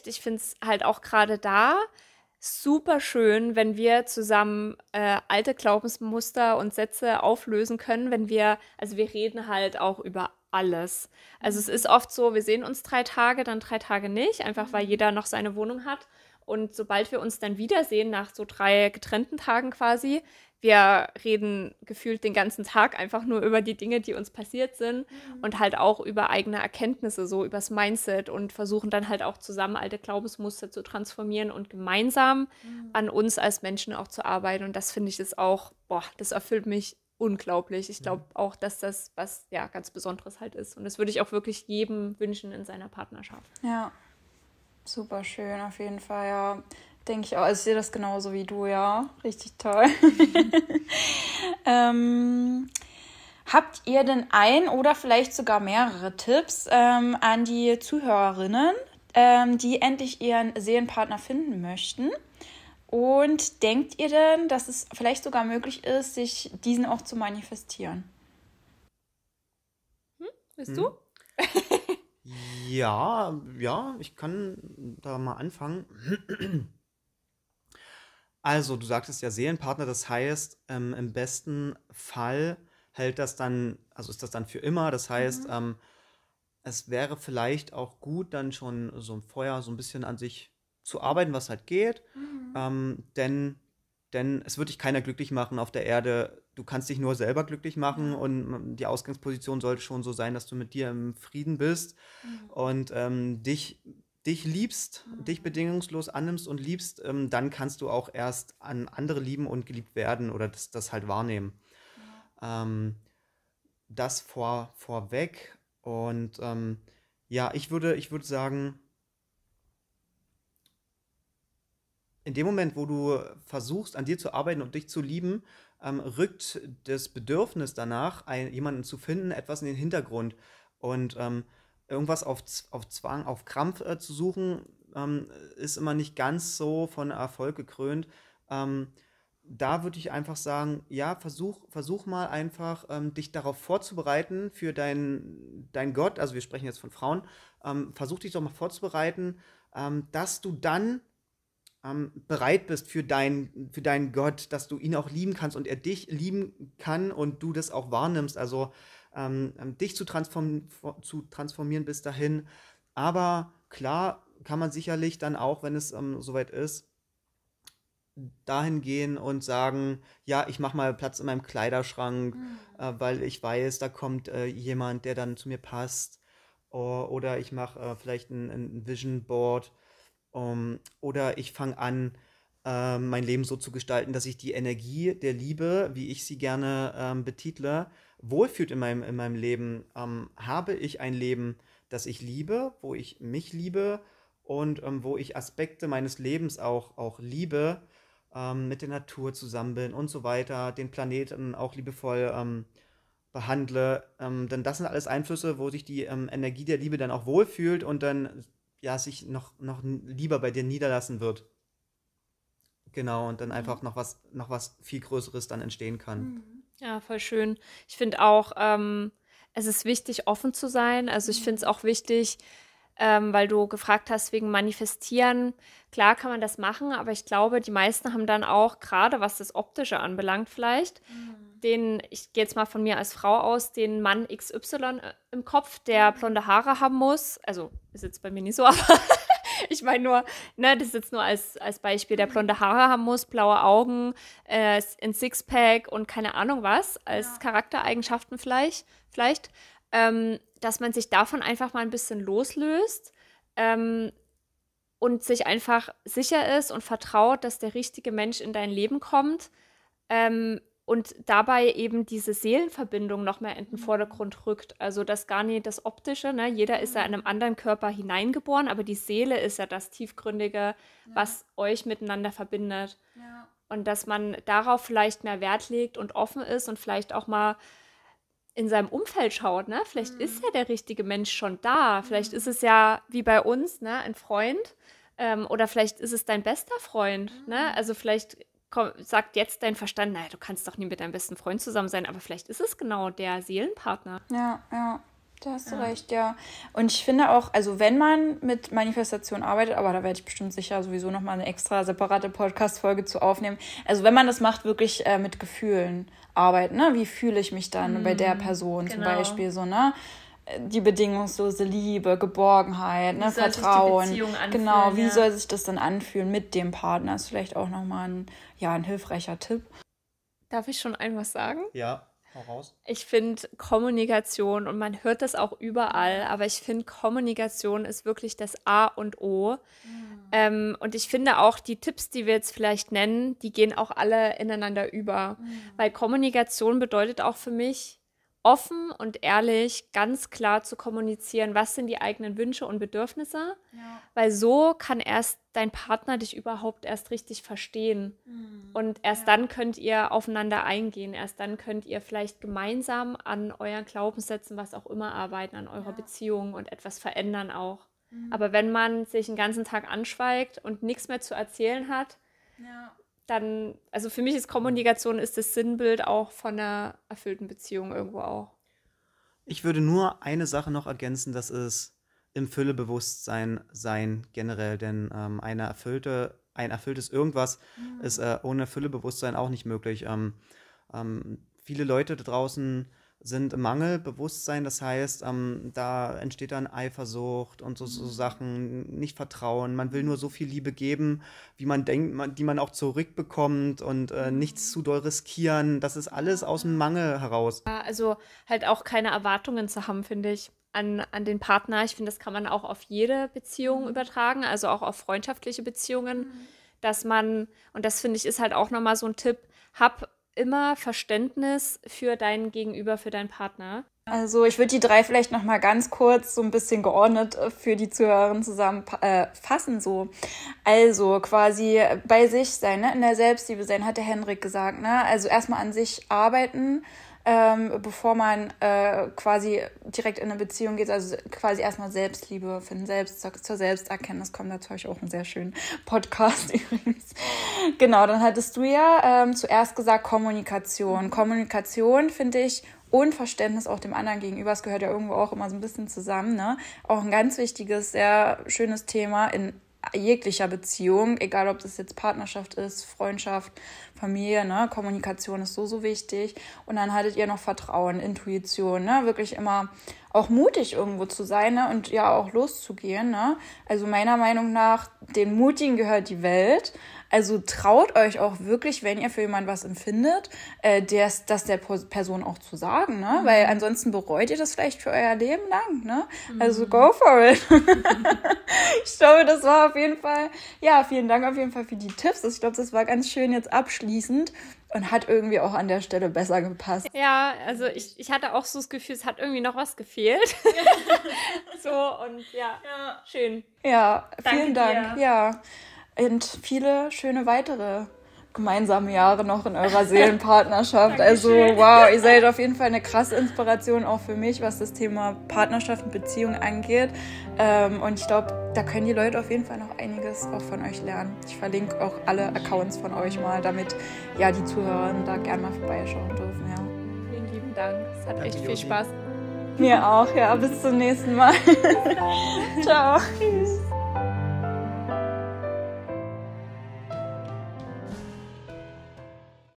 recht. Ich finde es halt auch gerade da super schön, wenn wir zusammen äh, alte Glaubensmuster und Sätze auflösen können, wenn wir, also wir reden halt auch über alles. Also es mhm. ist oft so, wir sehen uns drei Tage, dann drei Tage nicht, einfach weil mhm. jeder noch seine Wohnung hat. Und sobald wir uns dann wiedersehen, nach so drei getrennten Tagen quasi, wir reden gefühlt den ganzen Tag einfach nur über die Dinge, die uns passiert sind mhm. und halt auch über eigene Erkenntnisse, so übers Mindset und versuchen dann halt auch zusammen alte Glaubensmuster zu transformieren und gemeinsam mhm. an uns als Menschen auch zu arbeiten. Und das finde ich ist auch, boah, das erfüllt mich unglaublich. Ich glaube auch, dass das was ja ganz Besonderes halt ist. Und das würde ich auch wirklich jedem wünschen in seiner Partnerschaft. Ja. Super schön, auf jeden Fall, ja. Denke ich auch. Also ich sehe das genauso wie du, ja. Richtig toll. ähm, habt ihr denn ein oder vielleicht sogar mehrere Tipps ähm, an die Zuhörerinnen, ähm, die endlich ihren Seelenpartner finden möchten? Und denkt ihr denn, dass es vielleicht sogar möglich ist, sich diesen auch zu manifestieren? Hm? Bist hm. du? ja, ja, ich kann da mal anfangen. Also, du sagtest ja Seelenpartner, das heißt, ähm, im besten Fall hält das dann, also ist das dann für immer. Das heißt, mhm. ähm, es wäre vielleicht auch gut, dann schon so ein Feuer so ein bisschen an sich zu arbeiten, was halt geht. Mhm. Ähm, denn, denn es wird dich keiner glücklich machen auf der Erde. Du kannst dich nur selber glücklich machen und ähm, die Ausgangsposition sollte schon so sein, dass du mit dir im Frieden bist mhm. und ähm, dich dich liebst, mhm. dich bedingungslos annimmst und liebst, ähm, dann kannst du auch erst an andere lieben und geliebt werden oder das, das halt wahrnehmen. Mhm. Ähm, das vor, vorweg. Und ähm, ja, ich würde, ich würde sagen, in dem Moment, wo du versuchst, an dir zu arbeiten und dich zu lieben, ähm, rückt das Bedürfnis danach, einen, jemanden zu finden, etwas in den Hintergrund. Und ähm, irgendwas auf, auf Zwang, auf Krampf äh, zu suchen, ähm, ist immer nicht ganz so von Erfolg gekrönt. Ähm, da würde ich einfach sagen, ja, versuch, versuch mal einfach, ähm, dich darauf vorzubereiten für deinen dein Gott, also wir sprechen jetzt von Frauen, ähm, versuch dich doch mal vorzubereiten, ähm, dass du dann ähm, bereit bist für, dein, für deinen Gott, dass du ihn auch lieben kannst und er dich lieben kann und du das auch wahrnimmst. Also ähm, ähm, dich zu, transform zu transformieren bis dahin. Aber klar kann man sicherlich dann auch, wenn es ähm, soweit ist, dahin gehen und sagen, ja, ich mache mal Platz in meinem Kleiderschrank, mhm. äh, weil ich weiß, da kommt äh, jemand, der dann zu mir passt. Oh, oder ich mache äh, vielleicht ein, ein Vision Board um, oder ich fange an, ähm, mein Leben so zu gestalten, dass ich die Energie der Liebe, wie ich sie gerne ähm, betitle, wohlfühlt in meinem, in meinem Leben. Ähm, habe ich ein Leben, das ich liebe, wo ich mich liebe und ähm, wo ich Aspekte meines Lebens auch, auch liebe, ähm, mit der Natur zusammen bin und so weiter, den Planeten auch liebevoll ähm, behandle. denn das sind alles Einflüsse, wo sich die Energie der Liebe dann auch wohlfühlt und dann ja, sich noch, noch lieber bei dir niederlassen wird. Genau, und dann mhm. einfach noch was, noch was viel Größeres dann entstehen kann. Mhm. Ja, voll schön. Ich finde auch, ähm, es ist wichtig, offen zu sein. Also ich mhm. finde es auch wichtig, ähm, weil du gefragt hast wegen Manifestieren. Klar kann man das machen, aber ich glaube, die meisten haben dann auch, gerade was das Optische anbelangt, vielleicht, mhm. den, ich gehe jetzt mal von mir als Frau aus, den Mann XY äh, im Kopf, der blonde Haare haben muss. Also ist jetzt bei mir nicht so, aber Ich meine nur, ne, das ist jetzt nur als, als Beispiel, der blonde Haare haben muss, blaue Augen, äh, ein Sixpack und keine Ahnung was, als ja. Charaktereigenschaften vielleicht, vielleicht ähm, dass man sich davon einfach mal ein bisschen loslöst ähm, und sich einfach sicher ist und vertraut, dass der richtige Mensch in dein Leben kommt. Ähm, und dabei eben diese Seelenverbindung noch mehr in den mhm. Vordergrund rückt. Also das gar nicht das Optische, ne? jeder ist ja mhm. in einem anderen Körper hineingeboren, aber die Seele ist ja das Tiefgründige, ja. was euch miteinander verbindet. Ja. Und dass man darauf vielleicht mehr Wert legt und offen ist und vielleicht auch mal in seinem Umfeld schaut, ne? Vielleicht mhm. ist ja der richtige Mensch schon da. Vielleicht mhm. ist es ja wie bei uns, ne, ein Freund. Ähm, oder vielleicht ist es dein bester Freund, ne? mhm. ne? Also vielleicht komm, sagt jetzt dein Verstand, naja, du kannst doch nie mit deinem besten Freund zusammen sein, aber vielleicht ist es genau der Seelenpartner. Ja, ja. Da hast du ja. recht, ja. Und ich finde auch, also wenn man mit Manifestation arbeitet, aber da werde ich bestimmt sicher sowieso nochmal eine extra separate Podcast-Folge zu aufnehmen. Also wenn man das macht, wirklich äh, mit Gefühlen arbeiten, ne? Wie fühle ich mich dann mm, bei der mhm, Person genau. zum Beispiel so, ne? die bedingungslose Liebe, Geborgenheit, ne, Vertrauen. Anfühlen, genau, wie ja. soll sich das dann anfühlen mit dem Partner? Ist vielleicht auch nochmal ein, ja, ein hilfreicher Tipp. Darf ich schon ein was sagen? Ja. hau Raus. Ich finde Kommunikation und man hört das auch überall, aber ich finde Kommunikation ist wirklich das A und O. Mhm. Ähm, und ich finde auch die Tipps, die wir jetzt vielleicht nennen, die gehen auch alle ineinander über, mhm. weil Kommunikation bedeutet auch für mich, offen und ehrlich ganz klar zu kommunizieren, was sind die eigenen Wünsche und Bedürfnisse, ja. weil so kann erst dein Partner dich überhaupt erst richtig verstehen mhm. und erst ja. dann könnt ihr aufeinander eingehen, erst dann könnt ihr vielleicht gemeinsam an euren Glaubenssätzen, was auch immer arbeiten, an eurer ja. Beziehung und etwas verändern auch. Mhm. Aber wenn man sich den ganzen Tag anschweigt und nichts mehr zu erzählen hat, dann, also für mich ist mhm. Kommunikation ist das Sinnbild auch von einer erfüllten Beziehung irgendwo auch. Ich würde nur eine Sache noch ergänzen, das ist im Füllebewusstsein sein generell, denn ähm, eine erfüllte, ein erfülltes Irgendwas mhm. ist äh, ohne Füllebewusstsein auch nicht möglich. Ähm, ähm, viele Leute da draußen sind Mangelbewusstsein. Das heißt, ähm, da entsteht dann Eifersucht und so, so, mhm. Sachen, nicht Vertrauen. Man will nur so viel Liebe geben, wie man denkt, man, die man auch zurückbekommt und äh, mhm. nichts zu doll riskieren. Das ist alles aus dem Mangel heraus. Also halt auch keine Erwartungen zu haben, finde ich. An, an den Partner. Ich finde, das kann man auch auf jede Beziehung mhm. übertragen, also auch auf freundschaftliche Beziehungen, dass man, und das finde ich ist halt auch nochmal so ein Tipp, hab immer Verständnis für deinen Gegenüber, für deinen Partner. Also ich würde die drei vielleicht noch mal ganz kurz so ein bisschen geordnet äh, für die Zuhörerinnen zusammenfassen äh, so. Also quasi bei sich sein, ne? in der Selbstliebe sein, hat der Henrik gesagt. Ne? Also erstmal an sich arbeiten ähm, bevor man äh, quasi direkt in eine Beziehung geht. Also quasi erstmal Selbstliebe finden, selbst zur Selbsterkenntnis kommen. Dazu habe ich auch einen sehr schönen Podcast übrigens. Genau, dann hattest du ja ähm, zuerst gesagt Kommunikation. Kommunikation finde ich und Verständnis auch dem anderen gegenüber. Es gehört ja irgendwo auch immer so ein bisschen zusammen. Ne? Auch ein ganz wichtiges, sehr schönes Thema in jeglicher Beziehung, egal ob das jetzt Partnerschaft ist, Freundschaft, Familie, ne? Kommunikation ist so, so wichtig. Und dann hattet ihr noch Vertrauen, Intuition, ne? Wirklich immer auch mutig irgendwo zu sein ne? und ja auch loszugehen. Ne? Also meiner Meinung nach, den Mutigen gehört die Welt. Also traut euch auch wirklich, wenn ihr für jemanden was empfindet, äh, das, das der Person auch zu sagen. Ne? Mhm. Weil ansonsten bereut ihr das vielleicht für euer Leben lang. Ne? Mhm. Also go for it. ich glaube, das war auf jeden Fall, ja, vielen Dank auf jeden Fall für die Tipps. Ich glaube, das war ganz schön jetzt abschließend fließend und hat irgendwie auch an der Stelle besser gepasst. Ja, also ich, ich hatte auch so das Gefühl, es hat irgendwie noch was gefehlt. so und ja, ja. schön. Ja, Danke vielen Dank. Dir. Ja, und viele schöne weitere gemeinsame Jahre noch in eurer Seelenpartnerschaft. also wow, ihr seid auf jeden Fall eine krasse Inspiration auch für mich, was das Thema Partnerschaft und Beziehung angeht. Ähm, und ich glaube, da können die Leute auf jeden Fall noch einiges auch von euch lernen. Ich verlinke auch alle Accounts von euch mal, damit ja die Zuhörer da gerne mal vorbeischauen dürfen. Ja. Vielen lieben Dank. Es hat Danke, echt viel Spaß. Mir auch, ja. Bis zum nächsten Mal. Ciao. Tschüss.